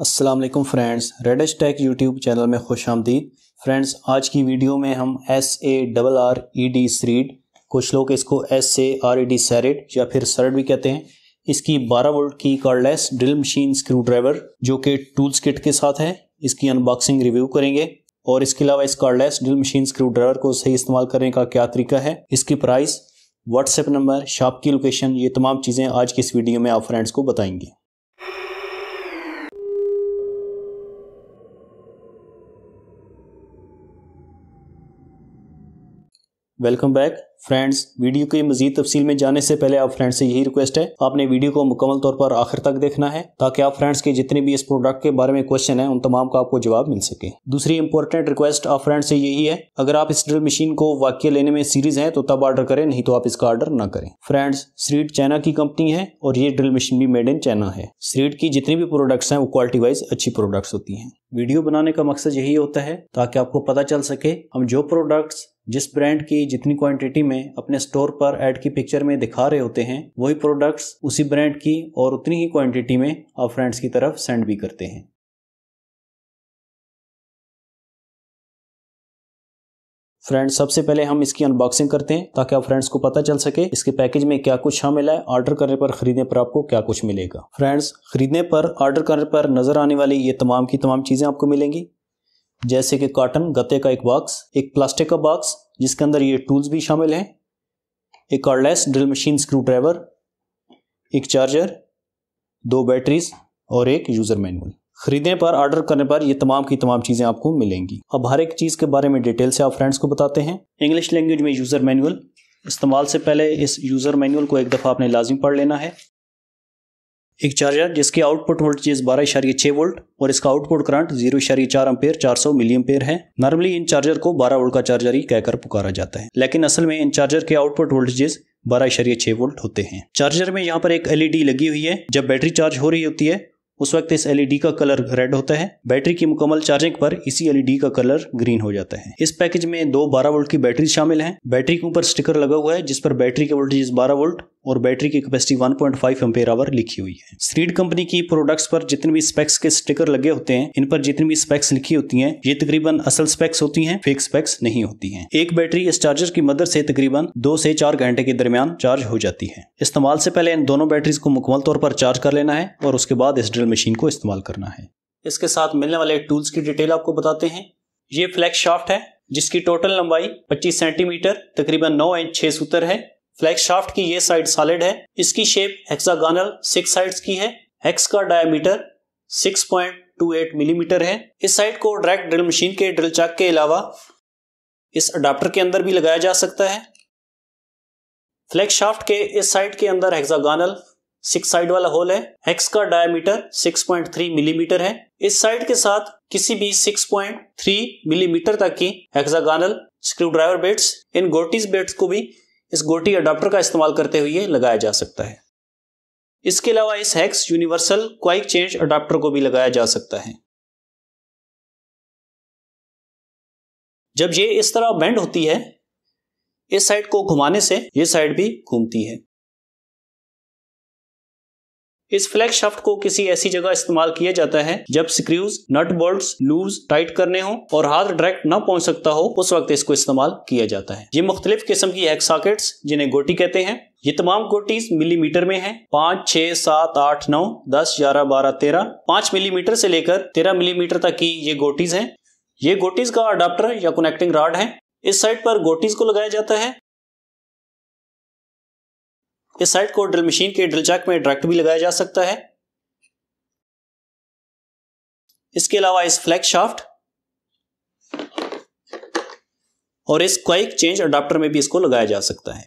Aslam friends Reds Tech YouTube channel में खुश आमदीद फ्रेंड्स आज की वीडियो में हम S A double R E D सरीड कुछ लोग इसको S A R E D सैरेड या फिर सरड भी कहते हैं इसकी 12 वोल्ट की cordless drill machine screwdriver जो कि टूल्स किट के साथ है इसकी अनबॉक्सिंग रिव्यू करेंगे और इसके अलावा इस cordless drill machine screwdriver को सही इस्तेमाल करने का क्या तरीका है इसकी प्राइस व्हाट्सएप नंबर शॉप की लोकेशन ये तमाम चीज़ें आज की इस वीडियो में आप फ्रेंड्स को बताएंगे वेलकम बैक फ्रेंड्स वीडियो की मजीद तफसील में जाने से पहले आप फ्रेंड्स से यही रिक्वेस्ट है आपने वीडियो को मुकम्मल तौर पर आखिर तक देखना है ताकि आप फ्रेंड्स के जितने भी इस प्रोडक्ट के बारे में क्वेश्चन है उन तमाम का आपको जवाब मिल सके दूसरी इंपॉर्टेंट रिक्वेस्ट आप फ्रेंड्स से यही है अगर आप इस ड्रिल मशीन को वाक्य लेने में सीरीज है तो तब ऑर्डर करें नहीं तो आप इसका ऑर्डर ना करें फ्रेंड्स स्ट्रीट चाइना की कंपनी है और ये ड्रिल मशीन भी मेड इन चाइना है स्ट्रीट की जितनी भी प्रोडक्ट्स हैं वो क्वालिटी वाइज अच्छी प्रोडक्ट्स होती हैं वीडियो बनाने का मकसद यही होता है ताकि आपको पता चल सके हम जो प्रोडक्ट्स जिस ब्रांड की जितनी क्वांटिटी में अपने स्टोर पर ऐड की पिक्चर में दिखा रहे होते हैं वही प्रोडक्ट्स उसी ब्रांड की और उतनी ही क्वांटिटी में आप फ्रेंड्स की तरफ सेंड भी करते हैं फ्रेंड्स सबसे पहले हम इसकी अनबॉक्सिंग करते हैं ताकि आप फ्रेंड्स को पता चल सके इसके पैकेज में क्या कुछ शामिल है ऑर्डर करने पर खरीदने पर आपको क्या कुछ मिलेगा फ्रेंड्स खरीदने पर ऑर्डर करने पर नजर आने वाली ये तमाम की तमाम चीजें आपको मिलेंगी जैसे कि कॉटन गत्ते का एक बॉक्स एक प्लास्टिक का बॉक्स जिसके अंदर ये टूल्स भी शामिल हैं एक cordless drill machine screwdriver एक चार्जर दो बैटरीज और एक यूज़र मैनुअल खरीदने पर ऑर्डर करने पर ये तमाम की तमाम चीज़ें आपको मिलेंगी अब हर एक चीज़ के बारे में डिटेल से आप फ्रेंड्स को बताते हैं इंग्लिश लैंग्वेज में यूज़र मैनुअल इस्तेमाल से पहले इस यूज़र मैनुअल को एक दफ़ा आपने लाजमी पढ़ लेना है एक चार्जर जिसकी आउटपुट वोल्टेज बारह इशारिये छः वोल्ट और इसका आउटपुट करंट जीरो इशारिये चार अम्पेयर चार सौ मिलियम पेयर है नॉर्मली इन चार्जर को बारह वोल्ट का चार्जर ही कहकर पुकारा जाता है लेकिन असल में इन चार्जर के आउटपुट वोल्टेजेस बारह इशारिये छः वोल्ट होते हैं चार्जर में यहाँ पर एक एलईडी लगी हुई है जब बैटरी चार्ज हो रही होती है उस वक्त इस एलईडी e का कलर रेड होता है बैटरी की मुकम्मल चार्जिंग पर इसी एलईडी e का कलर ग्रीन हो जाता है इस पैकेज में दो 12 वोल्ट की बैटरी शामिल है बैटरी के ऊपर स्टिकर लगा हुआ है जिस पर बैटरी के वोल्टेज 12 वोल्ट और बैटरी की कैपेसिटी 1.5 पॉइंट आवर लिखी हुई है स्ट्रीट कंपनी की प्रोडक्ट्स पर जितने भी स्पेक्स के स्टिकर लगे होते हैं इन पर जितनी भी स्पेक्स लिखी होती हैं ये तकरीबन असल स्पेक्स होती हैं फेक स्पेक्स नहीं होती हैं एक बैटरी इस चार्जर की मदद से तकरीबन दो से चार घंटे के दरमियान चार्ज हो जाती है इस्तेमाल से पहले इन दोनों बैटरीज को मुकमल तौर पर चार्ज कर लेना है और उसके बाद इस ड्रिल मिक्सर मशीन को इस्तेमाल करना है इसके साथ मिलने वाले टूल्स की डिटेल आपको बताते हैं ये फ्लैक्स शाफ्ट है जिसकी टोटल लंबाई 25 सेंटीमीटर तकरीबन 9 इंच 6 सूत्र है फ्लैक्स शाफ्ट की ये साइड सॉलिड है इसकी शेप हेक्सागोनल सिक्स साइड्स की है हेक्स का डायमीटर 6.28 मिलीमीटर mm है इस साइड को डायरेक्ट ड्रिल मशीन के ड्रिल चाक के अलावा इस अडाप्टर के अंदर भी लगाया जा सकता है फ्लैक्स शाफ्ट के इस साइड के अंदर हेक्सागोनल सिक्स साइड वाला होल है हेक्स का डायमीटर 6.3 मिलीमीटर mm है इस साइड के साथ किसी भी 6.3 मिलीमीटर mm तक की हेक्सागोनल स्क्रू ड्राइवर बेट्स इन गोटीज बेट्स को भी इस गोटी अडाप्टर का इस्तेमाल करते हुए लगाया जा सकता है इसके अलावा इस hex universal quick change adapter को भी लगाया जा सकता है जब ये इस तरह बेंड होती है इस साइड को घुमाने से ये साइड भी घूमती है इस फ्लैग शाफ्ट को किसी ऐसी जगह इस्तेमाल किया जाता है जब screws nut bolts loose tight करने हो और हाथ डायरेक्ट न पहुंच सकता हो उस वक्त इसको इस्तेमाल किया जाता है ये मुख्तलिफ किस्म की हैक सॉकेट्स जिन्हें गोटी कहते हैं ये तमाम गोटीज मिलीमीटर में हैं पांच छह सात आठ नौ दस ग्यारह बारह तेरह पांच मिलीमीटर से लेकर तेरह मिलीमीटर तक की ये गोटीज हैं ये गोटीज का अडाप्टर या कनेक्टिंग राड है इस साइड पर गोटीज को लगाया जाता है इस साइड को ड्रिल मशीन के ड्रिल जैक में डायरेक्ट भी लगाया जा सकता है इसके अलावा इस फ्लैग शाफ्ट और इस क्वाइक चेंज अडाप्टर में भी इसको लगाया जा सकता है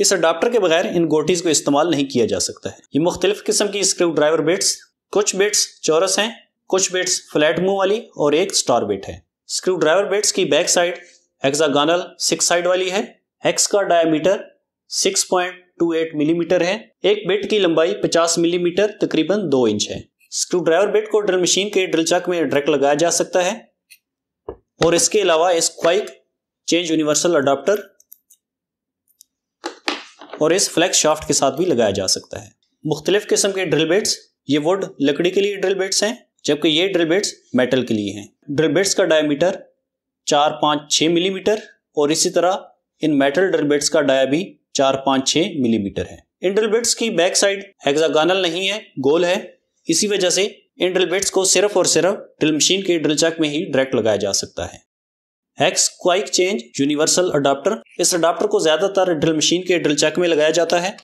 इस अडाप्टर के बगैर इन गोटीज को इस्तेमाल नहीं किया जा सकता है ये मुख्तलिफ किस्म की स्क्रू ड्राइवर बेट्स कुछ बेट्स चौरस हैं कुछ बेट्स फ्लैट मुंह वाली और एक स्टार बेट है स्क्रू ड्राइवर बेट्स की back side hexagonal six side वाली है एक्स का डायमीटर 6.28 मिलीमीटर mm है एक बेट की लंबाई 50 मिलीमीटर mm, तकरीबन 2 इंच है स्क्रू ड्राइवर बेट को ड्रिल मशीन के ड्रिल चक में ड्रैक लगाया जा सकता है और इसके अलावा इस क्वाइक चेंज यूनिवर्सल अडाप्टर और इस फ्लैक्स शाफ्ट के साथ भी लगाया जा सकता है मुख्तलिफ किस्म के ड्रिल बेट्स ये वुड लकड़ी के लिए ड्रिल बेट्स हैं जबकि ये ड्रिल बेट्स मेटल के लिए हैं ड्रिल बेट्स का डायमीटर चार पाँच छः मिलीमीटर और इसी तरह इन मेटल ड्रिल बेट्स का डाया भी चार पाँच छः मिलीमीटर है इंडल बिट्स की बैक साइड हेक्सागोनल नहीं है गोल है इसी वजह से इन ड्रिल बिट्स को सिर्फ और सिर्फ ड्रिल मशीन के ड्रिल चक में ही डायरेक्ट लगाया जा सकता है hex quick change universal adapter इस अडाप्टर को ज़्यादातर ड्रिल मशीन के ड्रिल चक में लगाया जाता है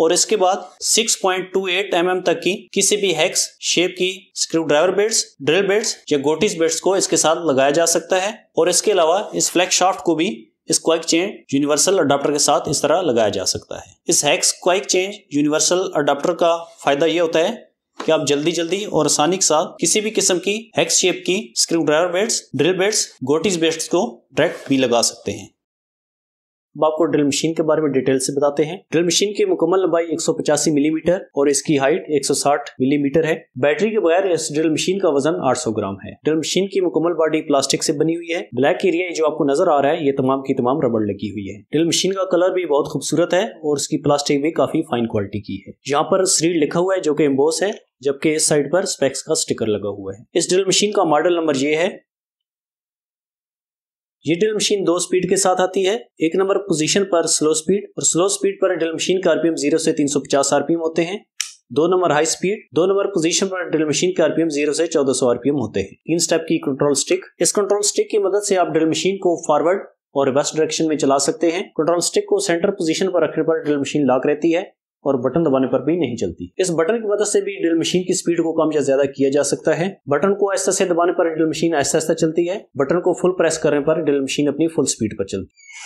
और इसके बाद 6.28 पॉइंट mm तक की किसी भी हैक्स शेप की screwdriver bits drill bits या गोटिस बेड्स को इसके साथ लगाया जा सकता है और इसके अलावा इस फ्लैग शाफ्ट को भी इस क्वाइक चेंज यूनिवर्सल अडाप्टर के साथ इस तरह लगाया जा सकता है इस hex quick change universal adapter का फायदा यह होता है कि आप जल्दी जल्दी और आसानी के साथ किसी भी किस्म की हैक्स शेप की स्क्रू ड्राइवर बेल्ट ड्रिल बेड्स गोटिस बेस्ट को डायरेक्ट भी लगा सकते हैं अब आपको ड्रिल मशीन के बारे में डिटेल से बताते हैं ड्रिल मशीन की मुकम्मल लंबाई एक मिलीमीटर और इसकी हाइट 160 मिलीमीटर है बैटरी के बगैर इस ड्रिल मशीन का वजन 800 ग्राम है ड्रिल मशीन की मुकम्मल बॉडी प्लास्टिक से बनी हुई है ब्लैक एरिया जो आपको नजर आ रहा है ये तमाम की तमाम रबड़ लगी हुई है ड्रिल मशीन का कलर भी बहुत खूबसूरत है और उसकी प्लास्टिक भी काफी फाइन क्वालिटी की है यहाँ पर श्री लिखा हुआ है जो की एम्बोस है जबकि इस साइड पर स्पेक्स का स्टिकर लगा हुआ है इस ड्रिल मशीन का मॉडल नंबर ये है ये ड्रिल मशीन दो स्पीड के साथ आती है एक नंबर पोजीशन पर स्लो स्पीड और स्लो स्पीड पर ड्रिल मशीन का आरपीएम जीरो से तीन सौ पचास आरपीएम होते हैं दो नंबर हाई स्पीड दो नंबर पोजीशन पर ड्रिल मशीन के आरपीएम जीरो से चौदह सौ आरपीएम होते हैं तीन स्टेप की कंट्रोल स्टिक इस कंट्रोल स्टिक की मदद से आप ड्रिल मशीन को फॉरवर्ड और रिवर्स डायरेक्शन में चला सकते हैं कंट्रोल स्टिक को सेंटर पोजीशन पर रखने पर ड्रिल मशीन लॉक रहती है और बटन दबाने पर भी नहीं चलती इस बटन की मदद से भी ड्रिल मशीन की स्पीड को कम या ज्यादा किया जा सकता है बटन को ऐसा से दबाने पर ड्रिल मशीन ऐसा ऐसा चलती है बटन को फुल प्रेस करने पर ड्रिल मशीन अपनी फुल स्पीड पर चलती है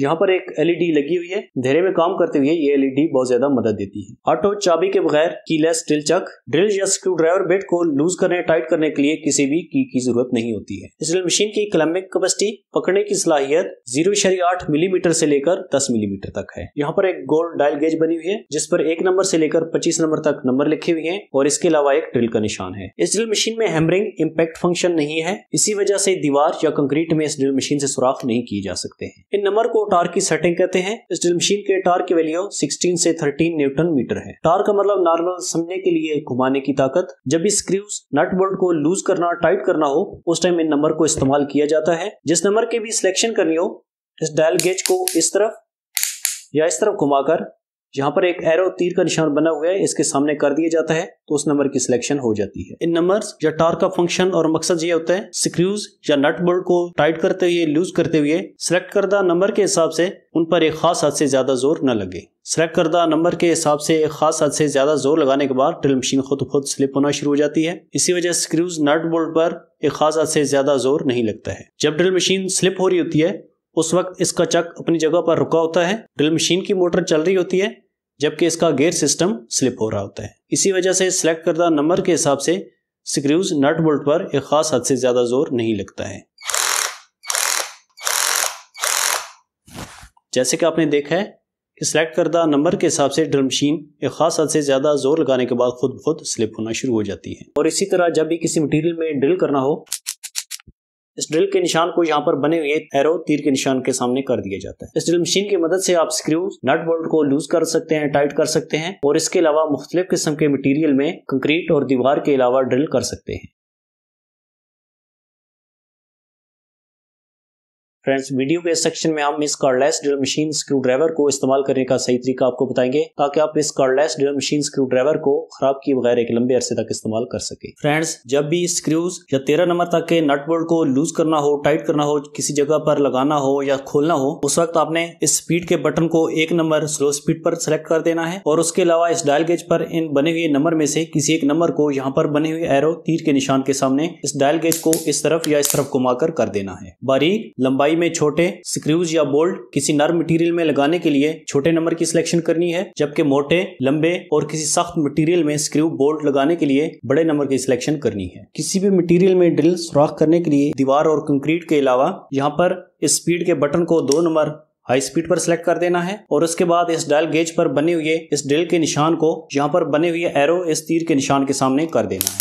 यहाँ पर एक एलईडी e लगी हुई है धेरे में काम करते हुए ये एलईडी e बहुत ज्यादा मदद देती है ऑटो चाबी के बगैर कीलेस ड्रिल चक ड्रिल या स्क्रू ड्राइवर बेट को लूज करने टाइट करने के लिए किसी भी की की जरूरत नहीं होती है इस ड्रिल मशीन की क्लम्बिंग कैपेसिटी पकड़ने की सलाहियत जीरो मिलीमीटर से लेकर दस मिलीमीटर तक है यहाँ पर एक गोल्ड डायल गेज बनी हुई है जिस पर एक नंबर से लेकर पच्चीस नंबर तक नंबर लिखे हुए हैं और इसके अलावा एक ड्रिल का निशान है इस ड्रिल मशीन में हैमरिंग इम्पैक्ट फंक्शन नहीं है इसी वजह से दीवार या कंक्रीट में इस ड्रिल मशीन से सुराख नहीं किए जा सकते हैं इन नंबर को टार्क की सेटिंग कहते हैं इस ड्रिल मशीन के टार्क की वैल्यू 16 से 13 न्यूटन मीटर है टार्क का मतलब नॉर्मल समझने के लिए घुमाने की ताकत जब भी स्क्रूज नट बोल्ट को लूज करना टाइट करना हो उस टाइम इन नंबर को इस्तेमाल किया जाता है जिस नंबर की भी सिलेक्शन करनी हो इस डायल गेज को इस तरफ या इस तरफ घुमाकर जहां पर एक एरो तीर का निशान बना हुआ है इसके सामने कर दिया जाता है तो उस नंबर की सिलेक्शन हो जाती है इन नंबर्स या टार का फंक्शन और मकसद ये होता है स्क्रूज या नट बोल्ट को टाइट करते हुए लूज करते हुए सिलेक्ट करदा नंबर के हिसाब से उन पर एक खास हद से ज्यादा जोर न लगे सेलेक्ट करदा नंबर के हिसाब से एक खास हद से ज्यादा जोर लगाने के बाद ड्रिल मशीन खुद खुद स्लिप होना शुरू हो जाती है इसी वजह स्क्रूज नट बोल्ट पर एक खास हद से ज्यादा जोर नहीं लगता है जब ड्रिल मशीन स्लिप हो रही होती है उस वक्त इसका चक अपनी जगह पर रुका होता है ड्रिल मशीन की मोटर चल रही होती है जबकि इसका गेयर सिस्टम स्लिप हो रहा होता है इसी वजह से सिलेक्ट करदा नंबर के हिसाब से स्क्रूज नट बोल्ट पर एक खास हद से ज़्यादा जोर नहीं लगता है जैसे कि आपने देखा है कि सिलेक्ट करदा नंबर के हिसाब से ड्रिल मशीन एक खास हद से ज़्यादा जोर लगाने के बाद खुद खुद स्लिप होना शुरू हो जाती है और इसी तरह जब भी किसी मटेरियल में ड्रिल करना हो इस ड्रिल के निशान को यहाँ पर बने हुए एरो तीर के निशान के सामने कर दिया जाता है इस ड्रिल मशीन की मदद से आप स्क्रू नट बोल्ट को लूज कर सकते हैं टाइट कर सकते हैं और इसके अलावा मुख्तलिफ किस्म के मटीरियल में कंक्रीट और दीवार के अलावा ड्रिल कर सकते हैं फ्रेंड्स वीडियो के सेक्शन में हम इस cordless drill machine screwdriver को इस्तेमाल करने का सही तरीका आपको बताएंगे ताकि आप इस cordless drill machine screwdriver को खराब किए बगैर एक लंबे अरसे तक इस्तेमाल कर सके फ्रेंड्स जब भी स्क्रूज या तेरह नंबर तक के नट बोल्ट को लूज करना हो टाइट करना हो किसी जगह पर लगाना हो या खोलना हो उस वक्त आपने इस स्पीड के बटन को एक नंबर स्लो स्पीड पर सिलेक्ट कर देना है और उसके अलावा इस डायल गेज पर इन बने हुए नंबर में से किसी एक नंबर को यहाँ पर बने हुए एरो तीर के निशान के सामने इस डायल गेज को इस तरफ या इस तरफ घुमाकर कर देना है बारीक लंबाई मोटाई में छोटे स्क्रूज या बोल्ट किसी नर मटेरियल में लगाने के लिए छोटे नंबर की सिलेक्शन करनी है जबकि मोटे लंबे और किसी सख्त मटेरियल में स्क्रू बोल्ट लगाने के लिए बड़े नंबर की सिलेक्शन करनी है किसी भी मटेरियल में ड्रिल सुराख करने के लिए दीवार और कंक्रीट के अलावा यहाँ पर स्पीड के बटन को दो नंबर हाई स्पीड पर सेलेक्ट कर देना है और उसके बाद इस डायल गेज पर बने हुए इस ड्रिल के निशान को यहाँ पर बने हुए एरो इस तीर के निशान के सामने कर देना है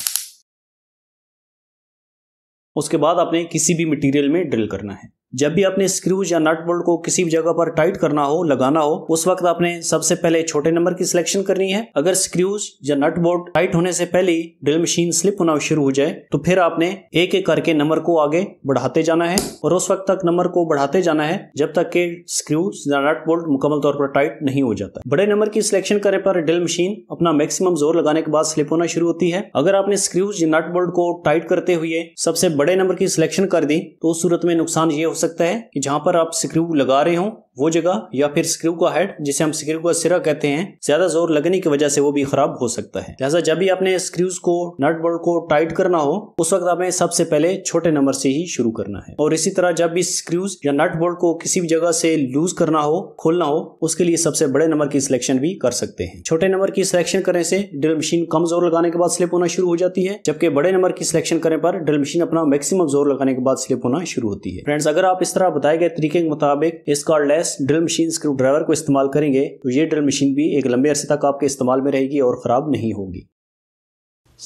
उसके बाद आपने किसी भी मटेरियल में ड्रिल करना है जब भी अपने स्क्रूज या नट बोल्ट को किसी भी जगह पर टाइट करना हो लगाना हो उस वक्त आपने सबसे पहले छोटे नंबर की सिलेक्शन करनी है अगर स्क्रूज या नट बोल्ट टाइट होने से पहले ही ड्रिल मशीन स्लिप होना शुरू हो जाए तो फिर आपने एक एक करके नंबर को आगे बढ़ाते जाना है और उस वक्त तक नंबर को बढ़ाते जाना है जब तक के स्क्रूज या नट बोल्ट मुकम्मल तौर पर टाइट नहीं हो जाता बड़े नंबर की सिलेक्शन करने पर ड्रिल मशीन अपना मैक्सिमम जोर लगाने के बाद स्लिप होना शुरू होती है अगर आपने स्क्रूज या नट बोल्ट को टाइट करते हुए सबसे बड़े नंबर की सिलेक्शन कर दी तो उस सूरत में नुकसान ये हो सकता है कि जहां पर आप स्क्रू लगा रहे हो वो जगह या फिर स्क्रू का हेड जिसे हम स्क्रू का सिरा कहते हैं ज्यादा जोर लगने की वजह से वो भी खराब हो सकता है लिहाजा जब भी आपने स्क्रूज को नट बोल्ट को टाइट करना हो उस वक्त आपने सबसे पहले छोटे नंबर से ही शुरू करना है और इसी तरह जब भी स्क्रूज या नट बोल्ट को किसी भी जगह से लूज करना हो खोलना हो उसके लिए सबसे बड़े नंबर की सिलेक्शन भी कर सकते हैं छोटे नंबर की सिलेक्शन करने से ड्रिल मशीन कम जोर लगाने के बाद स्लिप होना शुरू हो जाती है जबकि बड़े नंबर की सिलेक्शन करने पर ड्रिल मशीन अपना मैक्सिमम जोर लगाने के बाद स्लिप होना शुरू होती है फ्रेंड्स अगर आप इस तरह बताए गए तरीके के मुताबिक इसका लेस लेस ड्रिल मशीन स्क्रू ड्राइवर को इस्तेमाल करेंगे तो ये ड्रिल मशीन भी एक लंबे अरसे तक आपके इस्तेमाल में रहेगी और ख़राब नहीं होगी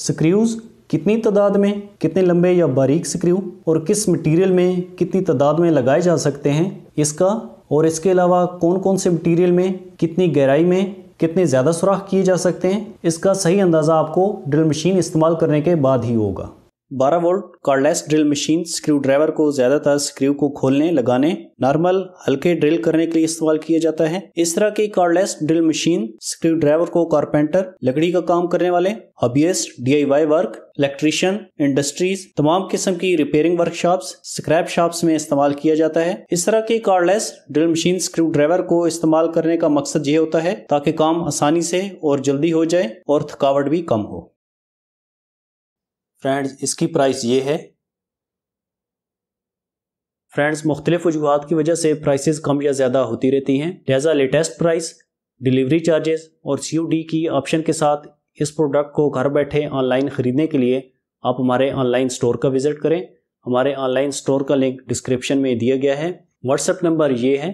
स्क्रूज़ कितनी तादाद में कितने लंबे या बारीक स्क्रू और किस मटेरियल में कितनी तादाद में लगाए जा सकते हैं इसका और इसके अलावा कौन कौन से मटेरियल में कितनी गहराई में कितने ज़्यादा सुराख किए जा सकते हैं इसका सही अंदाज़ा आपको ड्रिल मशीन इस्तेमाल करने के बाद ही होगा बारह volt cordless drill machine screwdriver को ज्यादातर स्क्रू को खोलने लगाने नॉर्मल हल्के ड्रिल करने के लिए इस्तेमाल किया जाता है इस तरह की cordless drill machine screwdriver को कारपेंटर लकड़ी का काम करने वाले हॉबियस्ट डी वर्क इलेक्ट्रीशियन इंडस्ट्रीज तमाम किस्म की रिपेयरिंग वर्कशॉप स्क्रैप शॉप में इस्तेमाल किया जाता है इस तरह की cordless drill machine screwdriver को इस्तेमाल करने का मकसद ये होता है ताकि काम आसानी से और जल्दी हो जाए और थकावट भी कम हो फ्रेंड्स इसकी प्राइस ये है फ्रेंड्स मुख्तलिफ वजूहत की वजह से प्राइसेस कम या ज़्यादा होती रहती हैं लिहाजा लेटेस्ट प्राइस डिलीवरी चार्जेस और सी की ऑप्शन के साथ इस प्रोडक्ट को घर बैठे ऑनलाइन ख़रीदने के लिए आप हमारे ऑनलाइन स्टोर का विज़िट करें हमारे ऑनलाइन स्टोर का लिंक डिस्क्रिप्शन में दिया गया है व्हाट्सएप नंबर ये है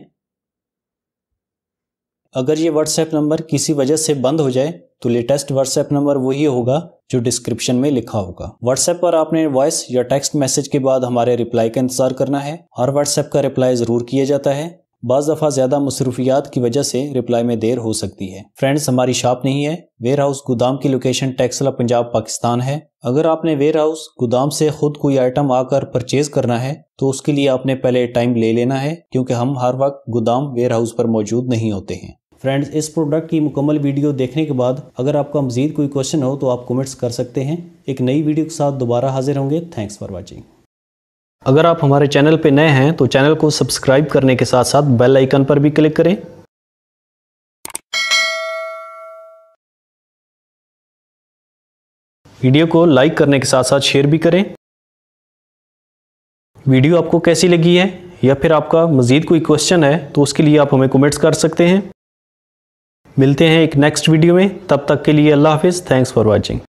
अगर ये व्हाट्सएप नंबर किसी वजह से बंद हो जाए तो लेटेस्ट व्हाट्सएप नंबर वही होगा जो डिस्क्रिप्शन में लिखा होगा व्हाट्सएप पर आपने वॉइस या टेक्स्ट मैसेज के बाद हमारे रिप्लाई का इंतजार करना है हर व्हाट्सएप का रिप्लाई जरूर किया जाता है बज दफ़ा ज़्यादा मसरूफियात की वजह से रिप्लाई में देर हो सकती है फ्रेंड्स हमारी शॉप नहीं है वेयर हाउस गोदाम की लोकेशन टैक्सला पंजाब पाकिस्तान है अगर आपने वेयर हाउस गोदाम से खुद कोई आइटम आकर परचेज करना है तो उसके लिए आपने पहले टाइम ले लेना है क्योंकि हम हर वक्त गोदाम वेयर हाउस पर मौजूद नहीं होते हैं फ्रेंड्स इस प्रोडक्ट की मुकम्मल वीडियो देखने के बाद अगर आपका मजीद कोई क्वेश्चन हो तो आप कमेंट्स कर सकते हैं एक नई वीडियो के साथ दोबारा हाजिर होंगे थैंक्स फॉर वॉचिंग अगर आप हमारे चैनल पर नए हैं तो चैनल को सब्सक्राइब करने के साथ साथ बेल आइकन पर भी क्लिक करें वीडियो को लाइक करने के साथ साथ शेयर भी करें वीडियो आपको कैसी लगी है या फिर आपका मज़ीद कोई क्वेश्चन है तो उसके लिए आप हमें कमेंट्स कर सकते हैं मिलते हैं एक नेक्स्ट वीडियो में तब तक के लिए अल्लाह हाफिज़ थैंक्स फॉर वॉचिंग